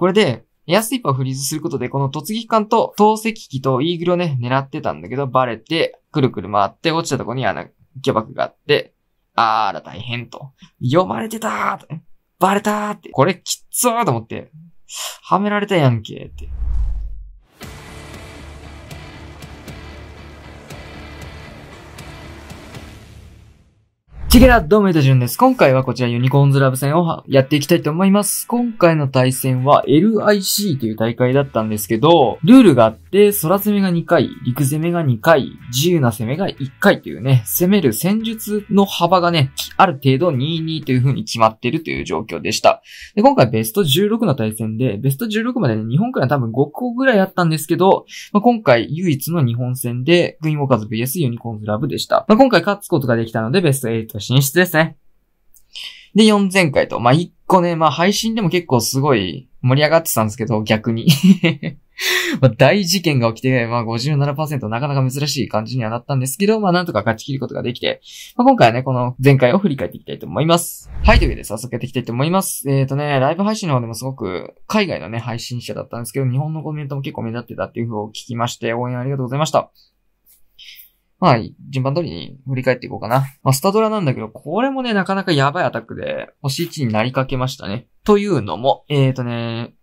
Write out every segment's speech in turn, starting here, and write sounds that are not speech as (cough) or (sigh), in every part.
これで、エアスイーパーをフリーズすることで、この突撃艦と投石機とイーグルをね、狙ってたんだけど、バレて、くるくる回って、落ちたとこにあの、巨爆があって、あーら大変と。読まれてたーと、バレたーって。これきっつーと思って、はめられたやんけって。チゲラ、どうも、ゆたじゅんです。今回はこちらユニコーンズラブ戦をやっていきたいと思います。今回の対戦は LIC という大会だったんですけど、ルールがあって、空攻めが2回、陸攻めが2回、自由な攻めが1回というね、攻める戦術の幅がね、ある程度22という風に決まっているという状況でした。で、今回ベスト16の対戦で、ベスト16までね、日本から多分5個ぐらいあったんですけど、まあ、今回唯一の日本戦で、グインウォーカーズ VS ユニコーンズラブでした。まあ、今回勝つことができたので、ベスト8進出ですね。で、4前回と。まあ、1個ね、まあ、配信でも結構すごい盛り上がってたんですけど、逆に (laughs) まあ、大事件が起きて、まあ57%なかなか珍しい感じにはなったんですけど、まあなんとか勝ち切ることができて、まあ今回はね、この前回を振り返っていきたいと思います。はい、というわけで早速やっていきたいと思います。えっ、ー、とね、ライブ配信の方でもすごく海外のね、配信者だったんですけど、日本のコメントも結構目立ってたっていう風を聞きまして、応援ありがとうございました。まあ、順番通りに振り返っていこうかな。まあ、スタドラなんだけど、これもね、なかなかやばいアタックで、星1になりかけましたね。というのも、えーとね、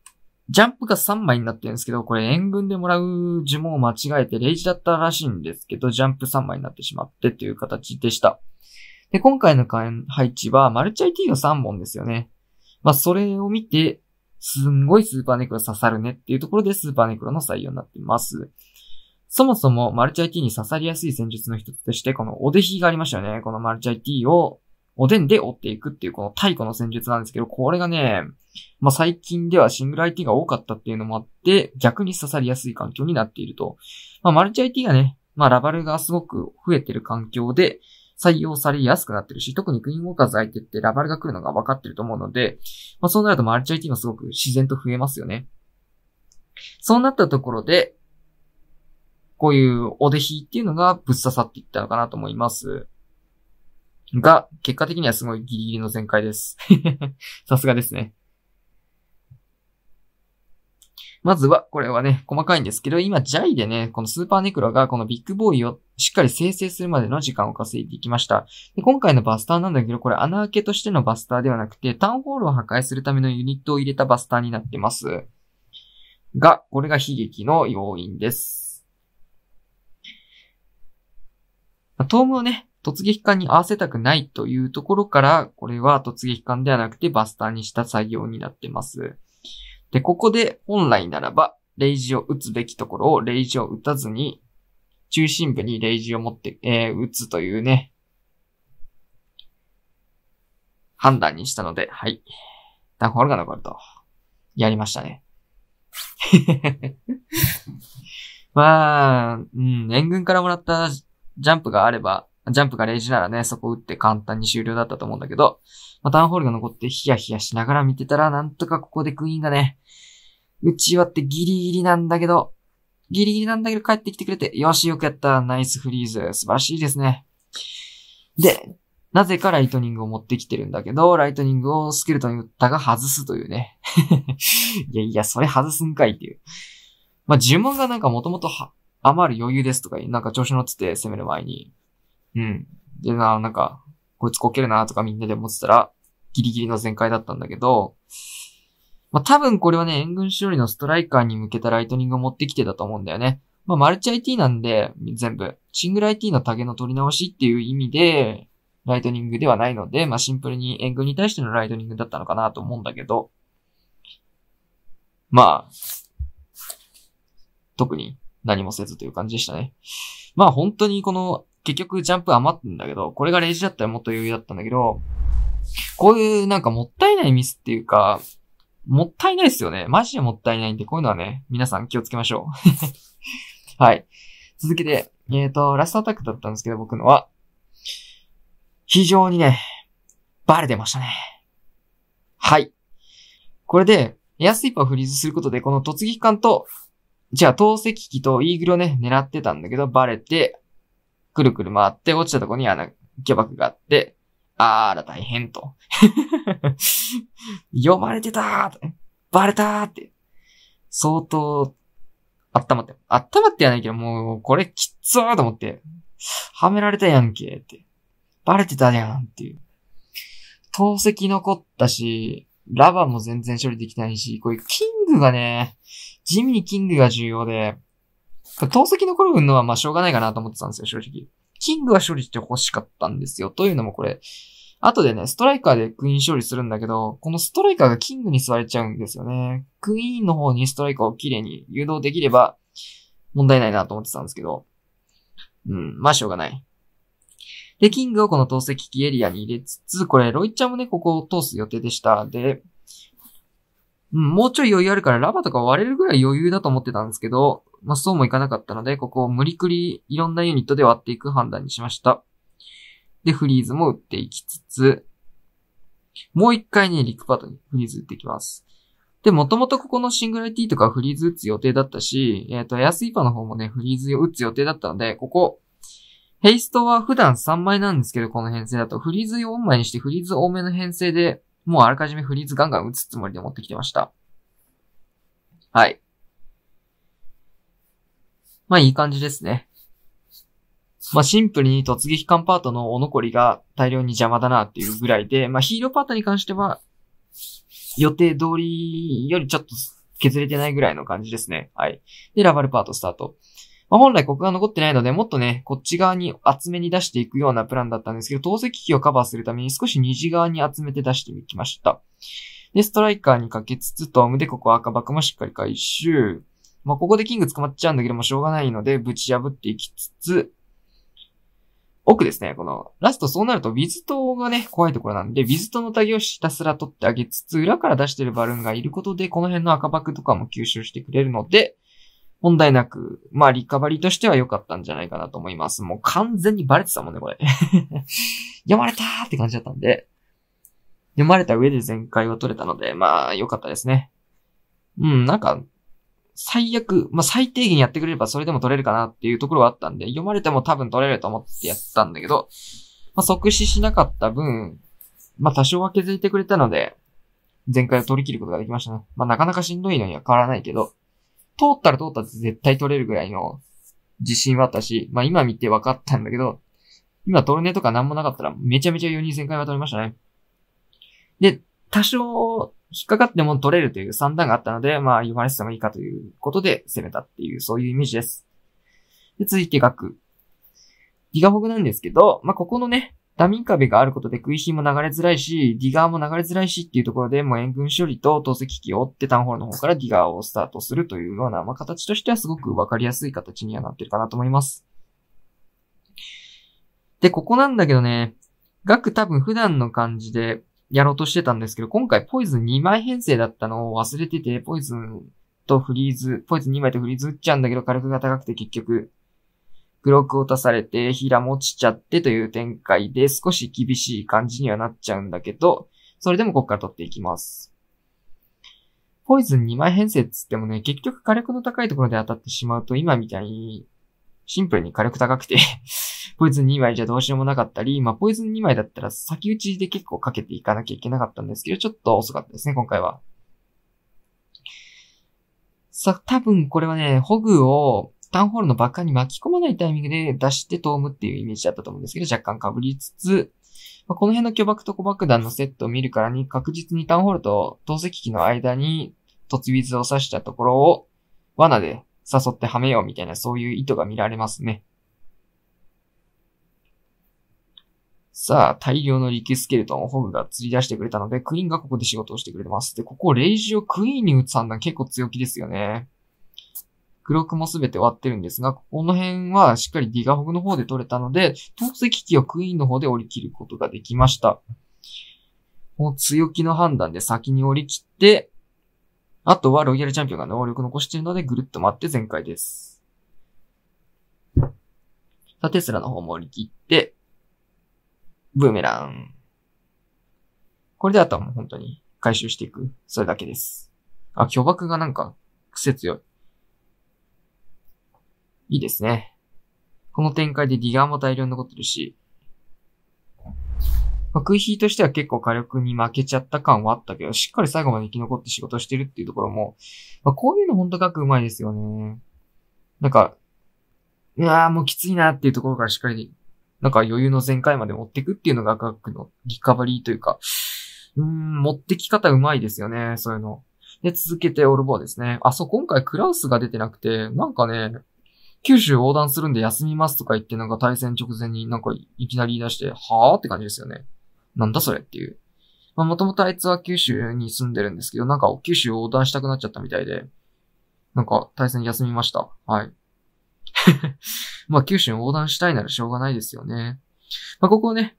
ジャンプが3枚になってるんですけど、これ援軍でもらう呪文を間違えて、レイジだったらしいんですけど、ジャンプ3枚になってしまってっていう形でした。で、今回の配置は、マルチ IT の3本ですよね。まあ、それを見て、すんごいスーパーネクロ刺さるねっていうところでスーパーネクロの採用になってます。そもそもマルチ IT に刺さりやすい戦術の一つとして、このおでひがありましたよね。このマルチ IT をおでんで追っていくっていうこの太古の戦術なんですけど、これがね、まあ、最近ではシングル IT が多かったっていうのもあって、逆に刺さりやすい環境になっていると。まあ、マルチ IT がね、まあ、ラバルがすごく増えてる環境で、採用されやすくなってるし、特にクイーンウォーカーズ相手ってラバルが来るのが分かってると思うので、まあ、そうなるとマルチ IT がすごく自然と増えますよね。そうなったところで、こういうお弟子っていうのがぶっ刺さっていったのかなと思います。が、結果的にはすごいギリギリの全開です。(laughs) さすがですね。まずは、これはね、細かいんですけど、今、ジャイでね、このスーパーネクロがこのビッグボーイをしっかり生成するまでの時間を稼いでいきました。で今回のバスターなんだけど、これ穴開けとしてのバスターではなくて、タウンホールを破壊するためのユニットを入れたバスターになってます。が、これが悲劇の要因です。まあ、ームをね、突撃艦に合わせたくないというところから、これは突撃艦ではなくてバスターにした作業になってます。で、ここで本来ならば、レイジを打つべきところをレイジを打たずに、中心部にレイジを持って、えー、打つというね、判断にしたので、はい。ダンホールが残ると。やりましたね。(laughs) まあ、うん、援軍からもらったジャンプがあれば、ジャンプが0時ならね、そこ打って簡単に終了だったと思うんだけど、まあ、タウンホールが残ってヒヤヒヤしながら見てたら、なんとかここでクイーンがね、打ち終わってギリギリなんだけど、ギリギリなんだけど帰ってきてくれて、よし、よくやった、ナイスフリーズ、素晴らしいですね。で、なぜかライトニングを持ってきてるんだけど、ライトニングをスケルトンに打ったが外すというね。(laughs) いやいや、それ外すんかいっていう。まあ、呪文がなんかもともとは、余る余裕ですとか、なんか調子乗ってて攻める前に。うん。でな、なんか、こいつこけるなとかみんなで思ってたら、ギリギリの全開だったんだけど、まあ、多分これはね、援軍修理のストライカーに向けたライトニングを持ってきてたと思うんだよね。まあ、マルチ IT なんで、全部、シングル IT のタゲの取り直しっていう意味で、ライトニングではないので、まあ、シンプルに援軍に対してのライトニングだったのかなと思うんだけど、まあ、特に何もせずという感じでしたね。まあ本当にこの、結局ジャンプ余ってんだけど、これが0時だったらもっと余裕だったんだけど、こういうなんかもったいないミスっていうか、もったいないですよね。マジでもったいないんで、こういうのはね、皆さん気をつけましょう。(laughs) はい。続けて、えっ、ー、と、ラストアタックだったんですけど、僕のは、非常にね、バレてましたね。はい。これで、エアスイーパーフリーズすることで、この突撃艦とじゃあ透析機とイーグルをね、狙ってたんだけど、バレて、くるくる回って、落ちたとこに穴、下爆があって、あーら大変と。読 (laughs) まれてたーと、ね、バレたーって。相当、温まって、温まってやないけど、もう、これきっつーと思って、はめられたやんけって。バレてたやんっていう。透析残ったし、ラバーも全然処理できないし、こういうキングがね、地味にキングが重要で、投石の頃のはまあしょうがないかなと思ってたんですよ、正直。キングは処理して欲しかったんですよ。というのもこれ、後でね、ストライカーでクイーン処理するんだけど、このストライカーがキングに座れちゃうんですよね。クイーンの方にストライカーをきれいに誘導できれば、問題ないなと思ってたんですけど。うん、まあしょうがない。で、キングをこの投石機エリアに入れつつ、これ、ロイちゃんもね、ここを通す予定でした。で、うん、もうちょい余裕あるからラバとか割れるぐらい余裕だと思ってたんですけど、まあそうもいかなかったので、ここを無理くりいろんなユニットで割っていく判断にしました。で、フリーズも打っていきつつ、もう一回ね、リックパートにフリーズ打っていきます。で、もともとここのシングル IT とかフリーズ打つ予定だったし、えっ、ー、と、エアスイーパーの方もね、フリーズ打つ予定だったので、ここ、ヘイストは普段3枚なんですけど、この編成だと、フリーズ4枚にして、フリーズ多めの編成で、もうあらかじめフリーズガンガン打つつもりで持ってきてました。はい。まあいい感じですね。まあシンプルに突撃艦パートのお残りが大量に邪魔だなっていうぐらいで、まあヒーローパートに関しては、予定通りよりちょっと削れてないぐらいの感じですね。はい。で、ラバルパートスタート。まあ、本来ここが残ってないので、もっとね、こっち側に厚めに出していくようなプランだったんですけど、透析機をカバーするために少し虹側に集めて出していきました。で、ストライカーにかけつつ、トームでここ赤バクもしっかり回収。まあ、ここでキング捕まっちゃうんだけどもしょうがないので、ぶち破っていきつつ、奥ですね、この、ラストそうなると、ウィズ島がね、怖いところなんで、ウィズ島のタゲをひたすら取ってあげつつ、裏から出してるバルーンがいることで、この辺の赤バクとかも吸収してくれるので、問題なく、まあ、リカバリーとしては良かったんじゃないかなと思います。もう完全にバレてたもんね、これ。(laughs) 読まれたーって感じだったんで。読まれた上で全開を取れたので、まあ、良かったですね。うん、なんか、最悪、まあ、最低限やってくれればそれでも取れるかなっていうところはあったんで、読まれても多分取れると思ってやったんだけど、まあ、即死しなかった分、まあ、多少は削れてくれたので、全開を取り切ることができましたね。まあ、なかなかしんどいのには変わらないけど、通ったら通ったって絶対取れるぐらいの自信はあったし、まあ今見て分かったんだけど、今トルネとかなんもなかったらめちゃめちゃ4人旋回は取れましたね。で、多少引っかかっても取れるという算段があったので、まあ言われてもいいかということで攻めたっていう、そういうイメージです。で、続いて額。ギガホグなんですけど、まあここのね、ダミン壁があることで食い火も流れづらいし、ディガーも流れづらいしっていうところで、もう援軍処理と投石機を追ってタウンホールの方からディガーをスタートするというような、まあ、形としてはすごくわかりやすい形にはなってるかなと思います。で、ここなんだけどね、額多分普段の感じでやろうとしてたんですけど、今回ポイズン2枚編成だったのを忘れてて、ポイズンとフリーズ、ポイズン2枚とフリーズ打っちゃうんだけど、火力が高くて結局ブロックを出されて、平も落ちちゃってという展開で少し厳しい感じにはなっちゃうんだけど、それでもここから取っていきます。ポイズン2枚編成っつってもね、結局火力の高いところで当たってしまうと、今みたいに、シンプルに火力高くて (laughs) ポイズン2枚じゃどうしようもなかったり、まあ、ポイズン2枚だったら先打ちで結構かけていかなきゃいけなかったんですけど、ちょっと遅かったですね、今回は。さ、多分これはね、ホグをタウンホールの爆破に巻き込まないタイミングで出してトームっていうイメージだったと思うんですけど、若干被りつつ、まあ、この辺の巨爆と小爆弾のセットを見るからに確実にタウンホールと投石機の間に突ビを刺したところを罠で誘ってはめようみたいなそういう意図が見られますね。さあ、大量の力スケルトンをホグが釣り出してくれたので、クイーンがここで仕事をしてくれてます。で、ここ、レイジをクイーンに打つ判断結構強気ですよね。クロックもすべて終わってるんですが、この辺はしっかりギガホグの方で取れたので、統制機器をクイーンの方で降り切ることができました。もう強気の判断で先に降り切って、あとはロイヤルチャンピオンが能力残しているのでぐるっと待って全開です。さあ、テスラの方も降り切って、ブーメラン。これであとはもう本当に回収していく。それだけです。あ、巨爆がなんか癖強い。いいですね。この展開でディガーも大量に残ってるし、まあ、食ヒーとしては結構火力に負けちゃった感はあったけど、しっかり最後まで生き残って仕事してるっていうところも、まあ、こういうのほんとくうまいですよね。なんか、いやーもうきついなっていうところからしっかり、なんか余裕の全開まで持ってくっていうのが各のリカバリーというか、うん、持ってき方うまいですよね、そういうの。で、続けてオルボーですね。あ、そう、今回クラウスが出てなくて、なんかね、九州横断するんで休みますとか言ってなんか対戦直前になんかいきなり言い出して、はぁって感じですよね。なんだそれっていう。まあもともとあいつは九州に住んでるんですけど、なんか九州横断したくなっちゃったみたいで、なんか対戦休みました。はい。(laughs) まあ九州横断したいならしょうがないですよね。まあここをね、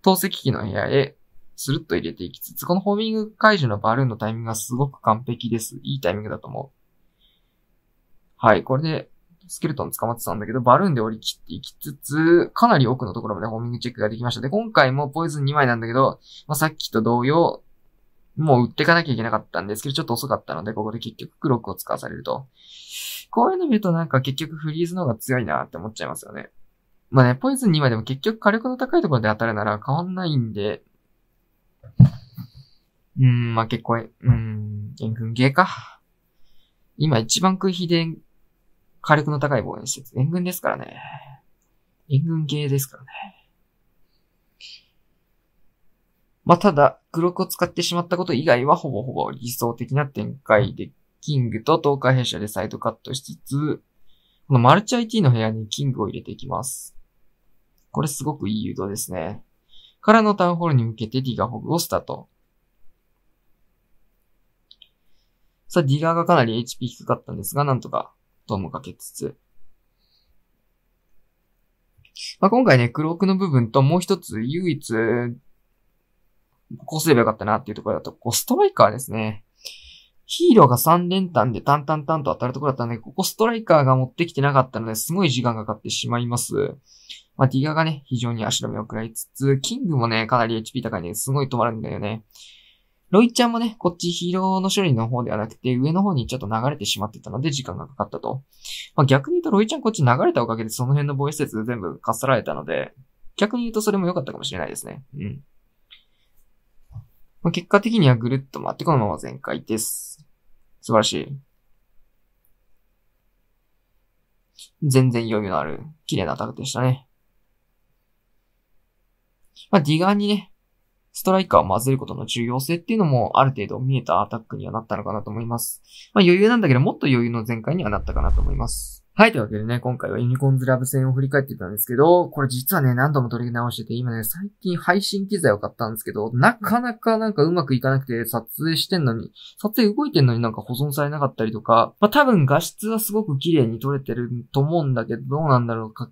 透析機の部屋へスルッと入れていきつつ、このホーミング解除のバルーンのタイミングがすごく完璧です。いいタイミングだと思う。はい、これでスケルトン捕まってたんだけど、バルーンで降り切っていきつつ、かなり奥のところまでホーミングチェックができました。で、今回もポイズン2枚なんだけど、まあ、さっきと同様、もう売っていかなきゃいけなかったんですけど、ちょっと遅かったので、ここで結局クロックを使わされると。こういうの見るとなんか結局フリーズの方が強いなって思っちゃいますよね。まあね、ポイズン2枚でも結局火力の高いところで当たるなら変わんないんで、うん、まあ結構、うん、元ゲーか。今一番食い火で火力の高い防衛施設。援軍ですからね。援軍系ですからね。まあ、ただ、黒くを使ってしまったこと以外はほぼほぼ理想的な展開で、キングと東海弊社でサイドカットしつつ、このマルチ IT の部屋にキングを入れていきます。これすごくいい誘導ですね。からのタウンホールに向けてディガホグをスタート。さあ、ディガーがかなり HP 低かったんですが、なんとかともかけつつ。まあ、今回ね、クロークの部分ともう一つ唯一、こうすればよかったなっていうところだと、こうストライカーですね。ヒーローが3連単でタンタンタンと当たるところだったんで、ここストライカーが持ってきてなかったので、すごい時間がかかってしまいます。まあ、ディガがね、非常に足止めを食らいつつ、キングもね、かなり HP 高いんで、すごい止まるんだよね。ロイちゃんもね、こっち疲労の処理の方ではなくて、上の方にちょっと流れてしまってたので時間がかかったと。まあ、逆に言うとロイちゃんこっち流れたおかげでその辺の防衛施設全部かっさられたので、逆に言うとそれも良かったかもしれないですね。うん。まあ、結果的にはぐるっと回ってこのまま全開です。素晴らしい。全然余裕のある綺麗なアタックでしたね。まあ、ディガーにね、ストライカーを混ぜることの重要性っていうのもある程度見えたアタックにはなったのかなと思います。まあ余裕なんだけど、もっと余裕の全開にはなったかなと思います。はい、というわけでね、今回はユニコーンズラブ戦を振り返ってたんですけど、これ実はね、何度も取り直してて、今ね、最近配信機材を買ったんですけど、なかなかなんかうまくいかなくて、撮影してんのに、撮影動いてんのになんか保存されなかったりとか、まあ多分画質はすごく綺麗に撮れてると思うんだけど、どうなんだろうか、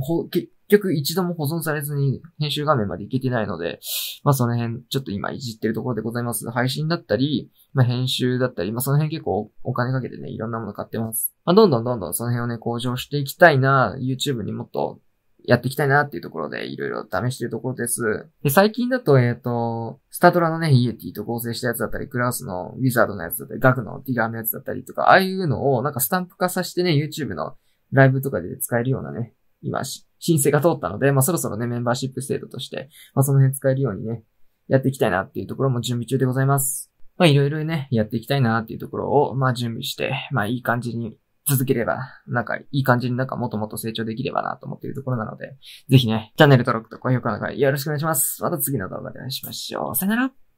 ほ、結局一度も保存されずに編集画面までいけてないので、まあその辺ちょっと今いじってるところでございます。配信だったり、まあ編集だったり、まあその辺結構お金かけてね、いろんなもの買ってます。まあどんどんどんどんその辺をね、向上していきたいな、YouTube にもっとやっていきたいなっていうところでいろいろ試してるところです。で、最近だと、えっ、ー、と、スタトラのね、イエティと合成したやつだったり、クラウスのウィザードのやつだったり、ガクのティガーのやつだったりとか、ああいうのをなんかスタンプ化させてね、YouTube のライブとかで使えるようなね、今、申請が通ったので、まあ、そろそろね、メンバーシップ制度として、まあ、その辺使えるようにね、やっていきたいなっていうところも準備中でございます。まあ、いろいろね、やっていきたいなっていうところを、まあ、準備して、まあ、いい感じに続ければ、なんか、いい感じになんかもっともっと成長できればなと思っているところなので、ぜひね、チャンネル登録と高評価の方よろしくお願いします。また次の動画でお会いしましょう。さよなら